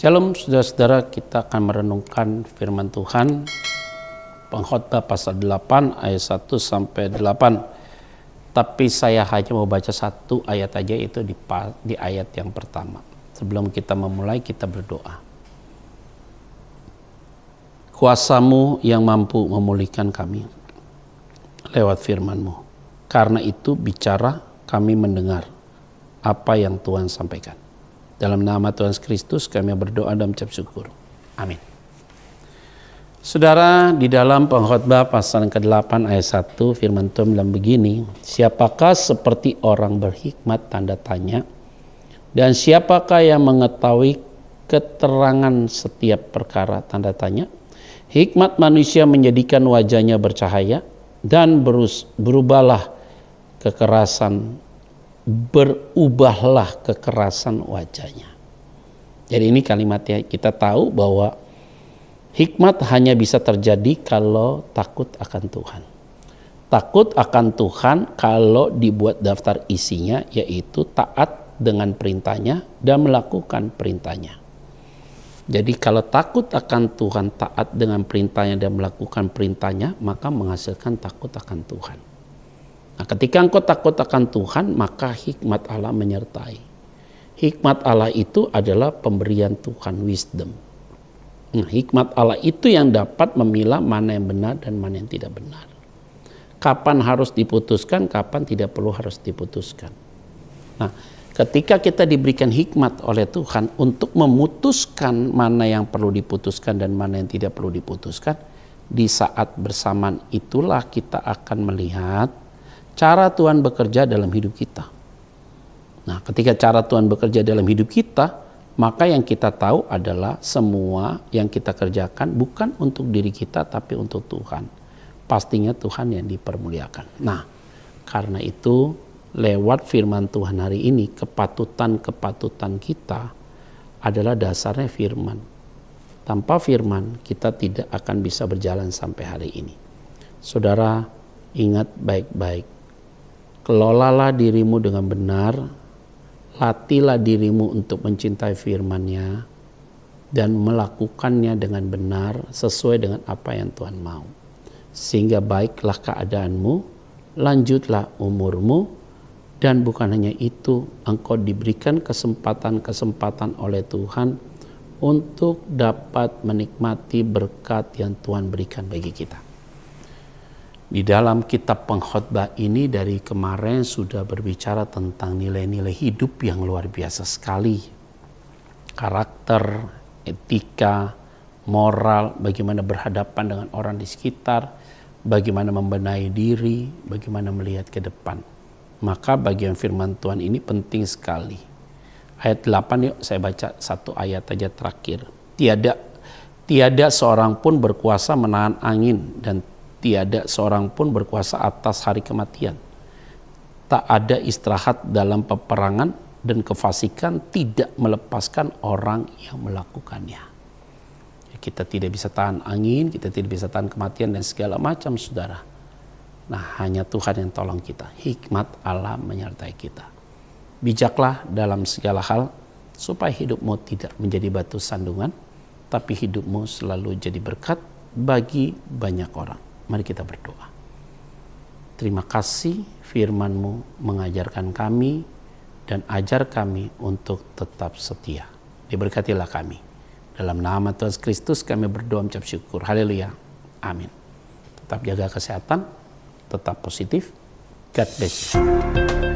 Shalom saudara-saudara, kita akan merenungkan firman Tuhan pengkhotbah pasal 8 ayat 1 sampai 8. Tapi saya hanya mau baca satu ayat aja itu di, di ayat yang pertama. Sebelum kita memulai kita berdoa. Kuasamu yang mampu memulihkan kami lewat firmanmu. Karena itu bicara kami mendengar apa yang Tuhan sampaikan. Dalam nama Tuhan Kristus kami berdoa dan ucap syukur. Amin. Saudara, di dalam pengkhotbah pasal ke-8 ayat 1 firman Tuhan bilang begini, siapakah seperti orang berhikmat tanda tanya dan siapakah yang mengetahui keterangan setiap perkara tanda tanya? Hikmat manusia menjadikan wajahnya bercahaya dan berus, berubahlah kekerasan berubahlah kekerasan wajahnya. Jadi ini kalimatnya kita tahu bahwa hikmat hanya bisa terjadi kalau takut akan Tuhan. Takut akan Tuhan kalau dibuat daftar isinya yaitu taat dengan perintahnya dan melakukan perintahnya. Jadi kalau takut akan Tuhan, taat dengan perintahnya dan melakukan perintahnya, maka menghasilkan takut akan Tuhan. Nah, ketika engkau takut akan Tuhan, maka hikmat Allah menyertai. Hikmat Allah itu adalah pemberian Tuhan wisdom. Nah, hikmat Allah itu yang dapat memilah mana yang benar dan mana yang tidak benar. Kapan harus diputuskan, kapan tidak perlu harus diputuskan. Nah, ketika kita diberikan hikmat oleh Tuhan untuk memutuskan mana yang perlu diputuskan dan mana yang tidak perlu diputuskan, di saat bersamaan itulah kita akan melihat cara Tuhan bekerja dalam hidup kita. Nah, ketika cara Tuhan bekerja dalam hidup kita, maka yang kita tahu adalah semua yang kita kerjakan bukan untuk diri kita, tapi untuk Tuhan. Pastinya Tuhan yang dipermuliakan. Nah, karena itu, lewat firman Tuhan hari ini, kepatutan-kepatutan kita adalah dasarnya firman. Tanpa firman, kita tidak akan bisa berjalan sampai hari ini. Saudara, ingat baik-baik Kelolalah dirimu dengan benar, latilah dirimu untuk mencintai firman-Nya dan melakukannya dengan benar sesuai dengan apa yang Tuhan mau. Sehingga baiklah keadaanmu, lanjutlah umurmu, dan bukan hanya itu, engkau diberikan kesempatan-kesempatan oleh Tuhan untuk dapat menikmati berkat yang Tuhan berikan bagi kita. Di dalam kitab pengkhotbah ini dari kemarin sudah berbicara tentang nilai-nilai hidup yang luar biasa sekali. Karakter, etika, moral, bagaimana berhadapan dengan orang di sekitar, bagaimana membenahi diri, bagaimana melihat ke depan. Maka bagian firman Tuhan ini penting sekali. Ayat 8 yuk saya baca satu ayat aja terakhir. Tiada tiada seorang pun berkuasa menahan angin dan Tiada seorang pun berkuasa atas hari kematian. Tak ada istirahat dalam peperangan dan kefasikan tidak melepaskan orang yang melakukannya. Ya, kita tidak bisa tahan angin, kita tidak bisa tahan kematian dan segala macam saudara. Nah hanya Tuhan yang tolong kita. Hikmat Allah menyertai kita. Bijaklah dalam segala hal supaya hidupmu tidak menjadi batu sandungan, tapi hidupmu selalu jadi berkat bagi banyak orang. Mari kita berdoa. Terima kasih FirmanMu mengajarkan kami dan ajar kami untuk tetap setia. Diberkatilah kami. Dalam nama Tuhan Kristus kami berdoa mencap syukur. Haleluya. Amin. Tetap jaga kesehatan, tetap positif. God bless you.